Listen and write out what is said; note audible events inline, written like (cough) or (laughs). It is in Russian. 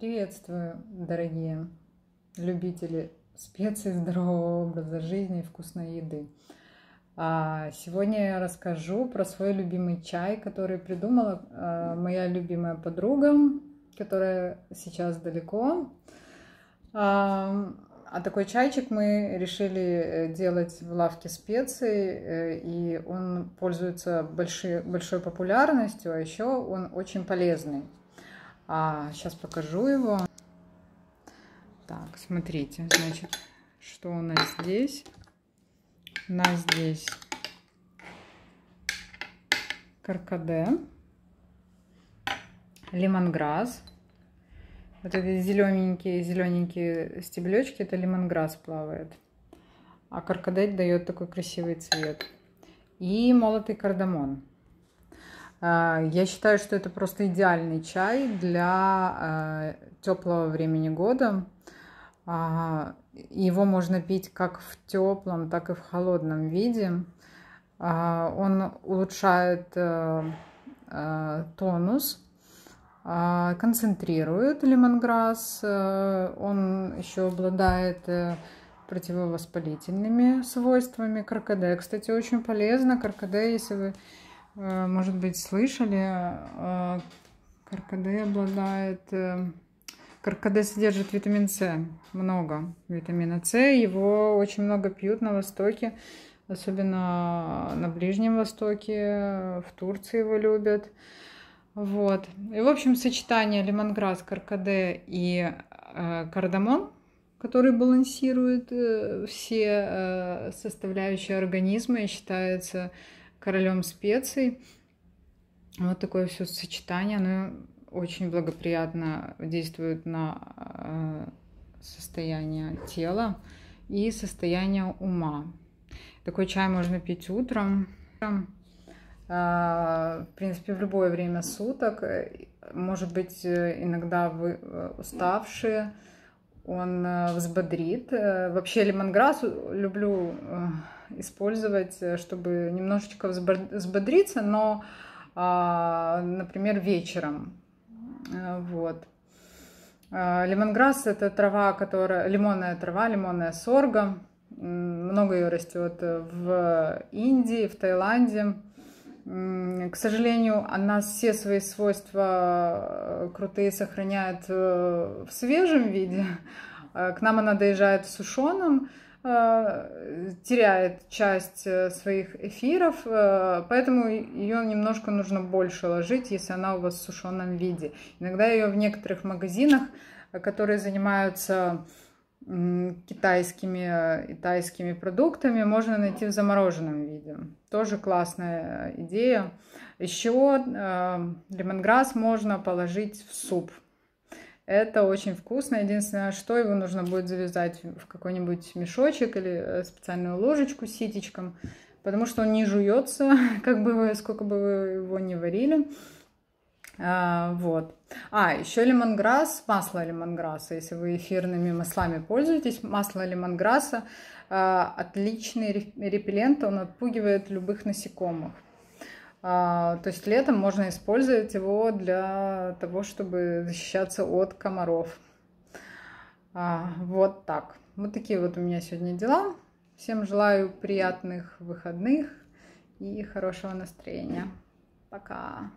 Приветствую, дорогие любители специй, здорового образа жизни и вкусной еды. А, сегодня я расскажу про свой любимый чай, который придумала а, моя любимая подруга, которая сейчас далеко. А, а такой чайчик мы решили э, делать в лавке специй, э, и он пользуется большой, большой популярностью, а еще он очень полезный. А, сейчас покажу его. Так, смотрите, значит, что у нас здесь? У нас здесь каркаде, лимонграсс. Вот эти зелененькие, зелененькие стеблечки, это лимонграсс плавает. А каркадель дает такой красивый цвет. И молотый кардамон. А, я считаю, что это просто идеальный чай для э, теплого времени года. А, его можно пить как в теплом, так и в холодном виде. А, он улучшает э, э, тонус, концентрирует лимонграсс. Он еще обладает противовоспалительными свойствами каркаде. Кстати, очень полезно каркаде, если вы Э, может быть, слышали, э, каркаде обладает... Э, каркаде содержит витамин С, много витамина С. Его очень много пьют на Востоке, особенно на Ближнем Востоке, в Турции его любят. Вот. И, в общем, сочетание лимонграсс, каркаде и э, кардамон, который балансирует э, все э, составляющие организма и считается э, королем специй. Вот такое все сочетание, оно очень благоприятно действует на э, состояние тела и состояние ума. Такой чай можно пить утром, э, в принципе, в любое время суток. Может быть, э, иногда вы уставшие, он э, взбодрит. Э, вообще лимонграсс люблю э, использовать, чтобы немножечко взбодриться, но, а, например, вечером. Вот. Лимонграсс – это трава, которая, лимонная трава, лимонная сорга. Много ее растет в Индии, в Таиланде. К сожалению, она все свои свойства э, крутые сохраняет э, в свежем виде. Э, к нам она доезжает в сушеном, теряет часть своих эфиров, поэтому ее немножко нужно больше ложить, если она у вас в сушеном виде. Иногда ее в некоторых магазинах, которые занимаются китайскими э, и тайскими продуктами можно найти в замороженном виде. Тоже классная э, идея. Еще э, лемонграсс можно положить в суп. Это очень вкусно. Единственное, что его нужно будет завязать в какой-нибудь мешочек или э, специальную ложечку с ситечком, потому что он не жуется, (laughs) как бы вы, сколько бы вы его не варили. А, вот. А, еще лимонграсс, масло лимонграсса. Если вы эфирными маслами пользуетесь, масло лимонграсса а, отличный репеллент, он отпугивает любых насекомых. А, то есть летом можно использовать его для того, чтобы защищаться от комаров. А, вот так. Вот такие вот у меня сегодня дела. Всем желаю приятных выходных и хорошего настроения. Пока.